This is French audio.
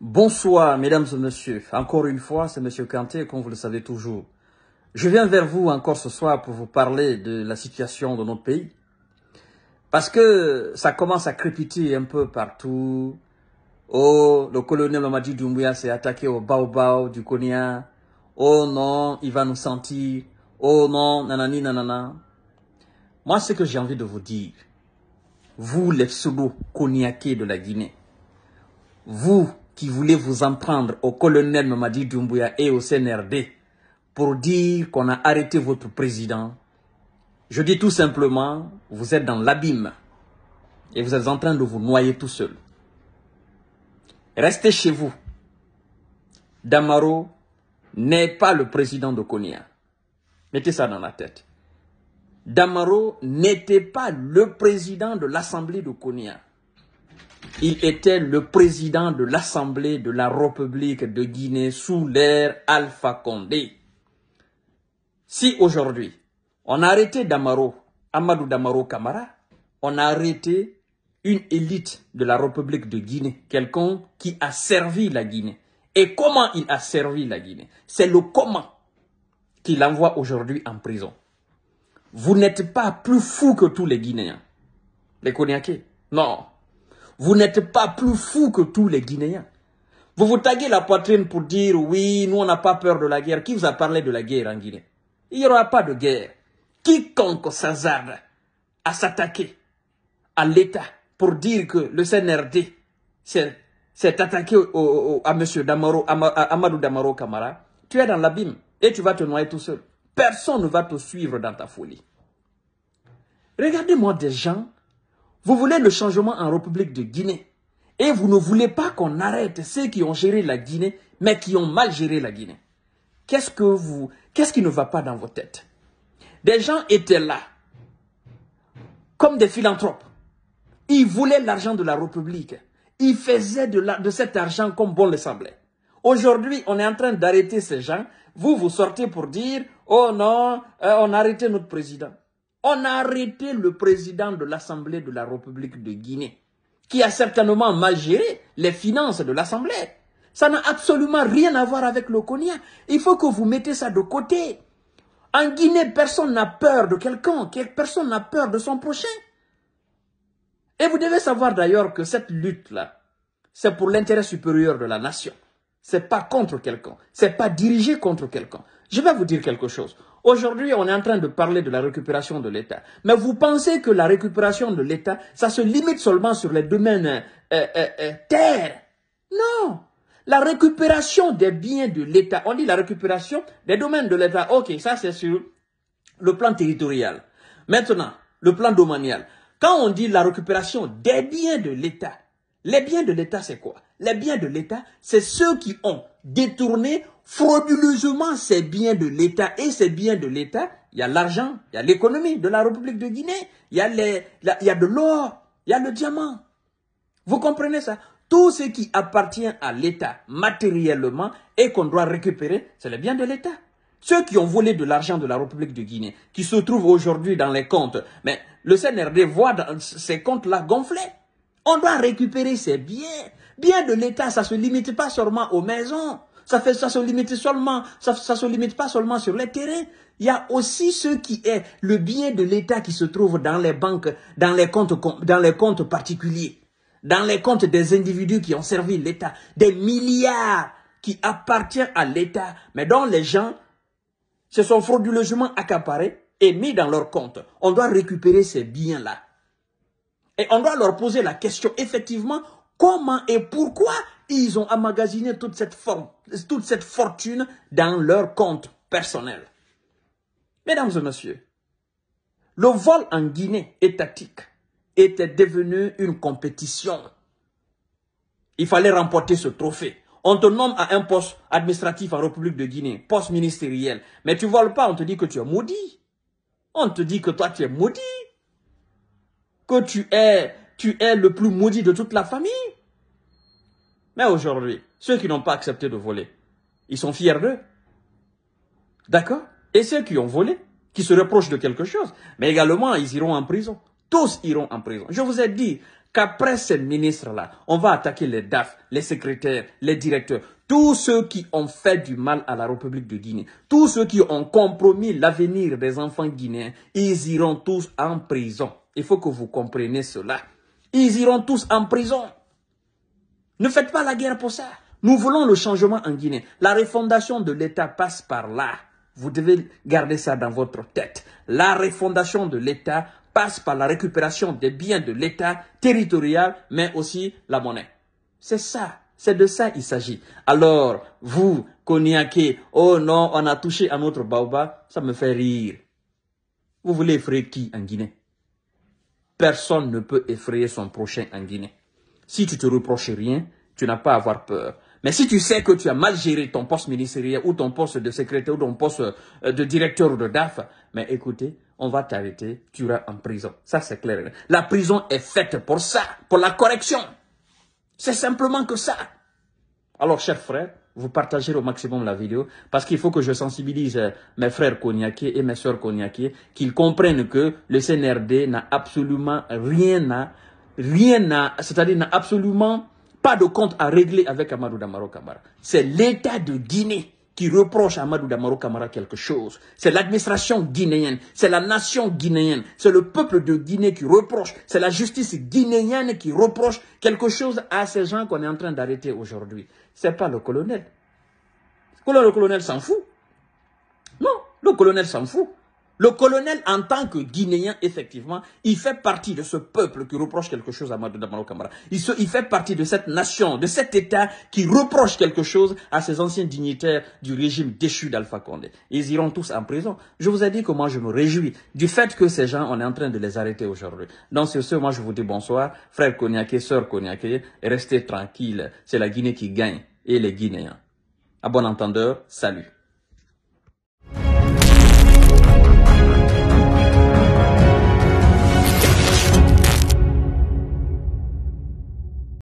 Bonsoir, mesdames et messieurs. Encore une fois, c'est Monsieur Kanté, comme vous le savez toujours. Je viens vers vous encore ce soir pour vous parler de la situation de notre pays. Parce que ça commence à crépiter un peu partout. Oh, le colonel Mamadi Doumbouya s'est attaqué au baobao du Konya. Oh non, il va nous sentir. Oh non, nanani nanana. Moi, ce que j'ai envie de vous dire, vous les pseudo konyakés de la Guinée, vous qui voulait vous en prendre au colonel Mamadi Doumbouya et au CNRD pour dire qu'on a arrêté votre président, je dis tout simplement, vous êtes dans l'abîme et vous êtes en train de vous noyer tout seul. Restez chez vous. Damaro n'est pas le président de Konya. Mettez ça dans la tête. Damaro n'était pas le président de l'Assemblée de Konya. Il était le président de l'Assemblée de la République de Guinée sous l'ère Alpha Condé. Si aujourd'hui, on a arrêté Damaro, Amadou Damaro Kamara, on a arrêté une élite de la République de Guinée, quelqu'un qui a servi la Guinée. Et comment il a servi la Guinée C'est le comment qu'il envoie aujourd'hui en prison. Vous n'êtes pas plus fou que tous les Guinéens, les Konyakés. Non, vous n'êtes pas plus fou que tous les Guinéens. Vous vous taguez la poitrine pour dire oui, nous on n'a pas peur de la guerre. Qui vous a parlé de la guerre en Guinée Il n'y aura pas de guerre. Quiconque s'azarde à s'attaquer à l'État pour dire que le CNRD s'est attaqué à M. Damaro, Amadou Damaro Kamara, tu es dans l'abîme et tu vas te noyer tout seul. Personne ne va te suivre dans ta folie. Regardez-moi des gens vous voulez le changement en République de Guinée. Et vous ne voulez pas qu'on arrête ceux qui ont géré la Guinée, mais qui ont mal géré la Guinée. Qu'est-ce que vous, qu'est-ce qui ne va pas dans vos têtes Des gens étaient là, comme des philanthropes. Ils voulaient l'argent de la République. Ils faisaient de, cet argent comme bon le semblait. Aujourd'hui, on est en train d'arrêter ces gens. Vous, vous sortez pour dire, oh non, euh, on a arrêté notre président on a arrêté le président de l'Assemblée de la République de Guinée, qui a certainement mal géré les finances de l'Assemblée. Ça n'a absolument rien à voir avec le Konya. Il faut que vous mettez ça de côté. En Guinée, personne n'a peur de quelqu'un, personne n'a peur de son prochain. Et vous devez savoir d'ailleurs que cette lutte-là, c'est pour l'intérêt supérieur de la nation. C'est pas contre quelqu'un, c'est pas dirigé contre quelqu'un. Je vais vous dire quelque chose. Aujourd'hui, on est en train de parler de la récupération de l'État. Mais vous pensez que la récupération de l'État, ça se limite seulement sur les domaines euh, euh, euh, terres Non La récupération des biens de l'État, on dit la récupération des domaines de l'État. Ok, ça c'est sur le plan territorial. Maintenant, le plan domanial. Quand on dit la récupération des biens de l'État, les biens de l'État, c'est quoi Les biens de l'État, c'est ceux qui ont détourné Frauduleusement, ces biens de l'État. Et ces biens de l'État, il y a l'argent, il y a l'économie de la République de Guinée, il y a, les, il y a de l'or, il y a le diamant. Vous comprenez ça Tout ce qui appartient à l'État matériellement et qu'on doit récupérer, c'est les biens de l'État. Ceux qui ont volé de l'argent de la République de Guinée, qui se trouvent aujourd'hui dans les comptes, mais le CNRD voit dans ces comptes-là gonflés. On doit récupérer ces biens. Bien de l'État, ça ne se limite pas seulement aux maisons ça fait, se limite pas seulement sur les terrains. Il y a aussi ce qui est le bien de l'État qui se trouve dans les banques, dans les comptes, dans les comptes particuliers, dans les comptes des individus qui ont servi l'État, des milliards qui appartiennent à l'État, mais dont les gens se sont frauduleusement accaparés et mis dans leurs comptes. On doit récupérer ces biens-là. Et on doit leur poser la question, effectivement, comment et pourquoi ils ont amagasiné toute cette, toute cette fortune dans leur compte personnel. Mesdames et messieurs, le vol en Guinée étatique était devenu une compétition. Il fallait remporter ce trophée. On te nomme à un poste administratif en République de Guinée, poste ministériel. Mais tu ne voles pas, on te dit que tu es maudit. On te dit que toi, tu es maudit. Que tu es, tu es le plus maudit de toute la famille. Mais aujourd'hui, ceux qui n'ont pas accepté de voler, ils sont fiers d'eux. D'accord Et ceux qui ont volé, qui se reprochent de quelque chose, mais également, ils iront en prison. Tous iront en prison. Je vous ai dit qu'après ces ministres-là, on va attaquer les DAF, les secrétaires, les directeurs, tous ceux qui ont fait du mal à la République de Guinée, tous ceux qui ont compromis l'avenir des enfants guinéens, ils iront tous en prison. Il faut que vous compreniez cela. Ils iront tous en prison. Ne faites pas la guerre pour ça. Nous voulons le changement en Guinée. La refondation de l'État passe par là. Vous devez garder ça dans votre tête. La refondation de l'État passe par la récupération des biens de l'État territorial, mais aussi la monnaie. C'est ça. C'est de ça il s'agit. Alors, vous, Koniaké, oh non, on a touché à notre baobab, ça me fait rire. Vous voulez effrayer qui en Guinée Personne ne peut effrayer son prochain en Guinée. Si tu te reproches rien, tu n'as pas à avoir peur. Mais si tu sais que tu as mal géré ton poste ministériel ou ton poste de secrétaire ou ton poste euh, de directeur ou de DAF, mais écoutez, on va t'arrêter, tu iras en prison. Ça, c'est clair. La prison est faite pour ça, pour la correction. C'est simplement que ça. Alors, chers frères, vous partagez au maximum la vidéo parce qu'il faut que je sensibilise euh, mes frères cognaquiers et mes soeurs cognaquiers qu'ils comprennent que le CNRD n'a absolument rien à rien n'a, c'est-à-dire n'a absolument pas de compte à régler avec Amadou Damaro Kamara. C'est l'État de Guinée qui reproche à Amadou Damaro Kamara quelque chose. C'est l'administration guinéenne, c'est la nation guinéenne, c'est le peuple de Guinée qui reproche, c'est la justice guinéenne qui reproche quelque chose à ces gens qu'on est en train d'arrêter aujourd'hui. C'est pas le colonel. Le colonel s'en fout. Non, le colonel s'en fout. Le colonel, en tant que Guinéen, effectivement, il fait partie de ce peuple qui reproche quelque chose à Madou Damaro Kamara. Il, il, fait partie de cette nation, de cet État qui reproche quelque chose à ses anciens dignitaires du régime déchu d'Alpha Condé. Ils iront tous en prison. Je vous ai dit que moi, je me réjouis du fait que ces gens, on est en train de les arrêter aujourd'hui. Donc, sur ce, moi, je vous dis bonsoir. Frère Cognacé, sœur Konyake, restez tranquille. C'est la Guinée qui gagne et les Guinéens. À bon entendeur, salut.